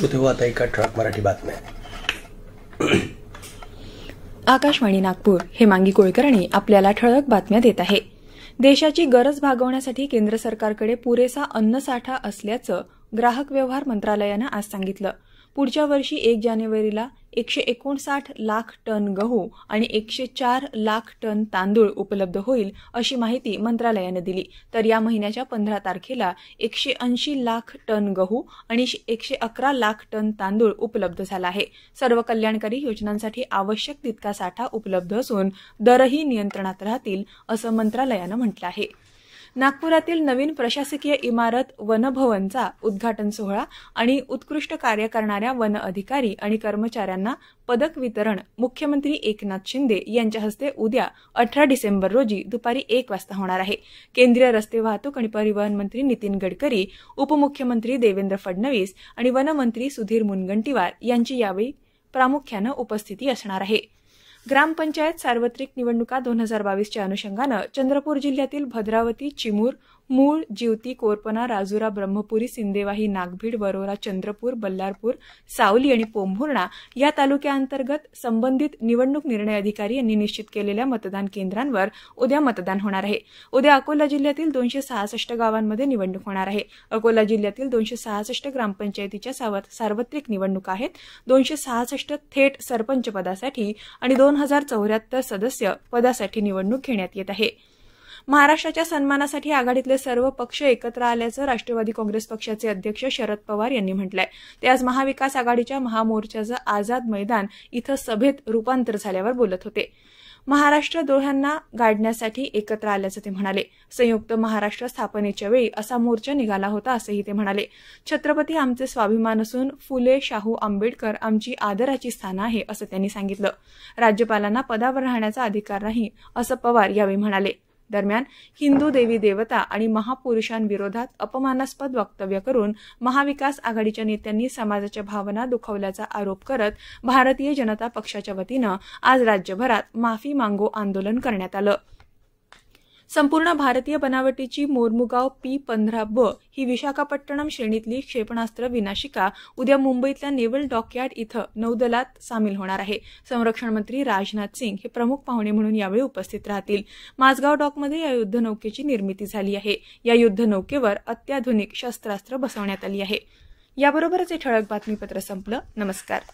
श्रोते आता एका ठळक मराठी बातम्या आकाशवाणी नागपूर हे मांगी कुलकर्णी आपल्याला ठळक बातम्या देत आहे देशाची गरज भागवण्यासाठी केंद्र सरकारकडे पुरेसा अन्नसाठा असल्याचं ग्राहक व्यवहार मंत्रालयानं आज सांगितलं पुढच्या वर्षी एक जानेवारीला एकशे एकोणसाठ लाख टन गहू आणि एकशे चार लाख टन तांदूळ उपलब्ध होईल अशी माहिती मंत्रालयानं दिली तर या महिन्याच्या पंधरा तारखेला एकशे ऐंशी लाख टन गहू आणि एकशे अकरा लाख टन तांदूळ उपलब्ध झाला आहे सर्व कल्याणकारी योजनांसाठी आवश्यक तितका साठा उपलब्ध असून दरही नियंत्रणात राहतील असं मंत्रालयानं म्हटलं आहे नागपुरातील नवीन प्रशासकीय इमारत वनभवनचा उद्घाटन सोहळा आणि उत्कृष्ट कार्य करणाऱ्या वन अधिकारी आणि कर्मचाऱ्यांना पदक वितरण मुख्यमंत्री एकनाथ शिंदे यांच्या हस्ते उद्या अठरा डिसेंबर रोजी दुपारी एक वाजता होणार आहे केंद्रीय रस्ते वाहतूक आणि परिवहन मंत्री नितीन गडकरी उपमुख्यमंत्री देवेंद्र फडणवीस आणि वनमंत्री सुधीर मुनगंटीवार यांची यावेळी प्रामुख्यानं उपस्थिती असणार आहे ग्रामपंचायत सार्वत्रिक निवडणुका दोन हजार बावीसच्या अनुषंगानं चंद्रपूर जिल्ह्यातील भद्रावती चिमूर मूळ ज्योती कोरपना राजुरा ब्रह्मपुरी सिंदेवाही नागभीड वरोरा चंद्रपूर बल्लारपूर सावली आणि पोंभुर्णा या तालुक्याअंतर्गत संबंधित निवडणूक निर्णय अधिकारी यांनी निश्चित केलेल्या मतदान केंद्रांवर उद्या मतदान होणार आहे उद्या अकोला जिल्ह्यातील दोनशे सहासष्ट गावांमध्ये निवडणूक होणार आहे अकोला जिल्ह्यातील दोनशे सहासष्ट ग्रामपंचायतीच्या सार्वत्रिक निवडणूक आहेत दोनशे सहासष्ट थेट सरपंच पदासाठी आणि दोन हजार चौऱ्याहत्तर सदस्य पदासाठी निवडणूक घेण्यात येत आहे महाराष्ट्राच्या सन्मानासाठी आघाडीतले सर्व पक्ष एकत्र आल्याचं राष्ट्रवादी काँग्रेस पक्षाचे अध्यक्ष शरद पवार यांनी म्हटलंय ते आज महाविकास आघाडीच्या महामोर्चाचं आझाद मैदान इथं सभेत रुपांतर झाल्यावर बोलत होते महाराष्ट्र दोह्यांना गाडण्यासाठी एकत्र आल्याचं ते म्हणाले संयुक्त महाराष्ट्र स्थापनेच्या वेळी असा मोर्चा निघाला होता असंही ते म्हणाले छत्रपती आमचे स्वाभिमान असून फुले शाहू आंबेडकर आमची आदराची स्थानं आहे असं त्यांनी सांगितलं राज्यपालांना पदावर राहण्याचा अधिकार नाही असं पवार यावेळी म्हणाले दरम्यान हिंदू देवी देवता आणि महापुरुषांविरोधात अपमानास्पद वक्तव्य करून महाविकास आघाडीच्या नेत्यांनी समाजाच्या भावना दुखवल्याचा आरोप करत भारतीय जनता पक्षाच्या वतीनं आज राज्यभरात माफी मांगो आंदोलन करण्यात आलं संपूर्ण भारतीय बनावटीची मोरमुगाव पी पंधरा ब ही विशाखापट्टणम श्रेणीतली क्षेपणास्त्र विनाशिका उद्या मुंबईतल्या नेव्हल डॉकयार्ड इथं नौदलात सामील होणार आहे संरक्षण मंत्री राजनाथ सिंग हे प्रमुख पाहुणे म्हणून यावेळी उपस्थित राहतील माझगाव डॉकमध्ये या युद्धनौकेची निर्मिती झाली आहे या युद्धनौकेवर अत्याधुनिक शस्त्रास्त्र बसवण्यात आली आहे याबरोबरच हे ठळक बातमीपत्र संपलं नमस्कार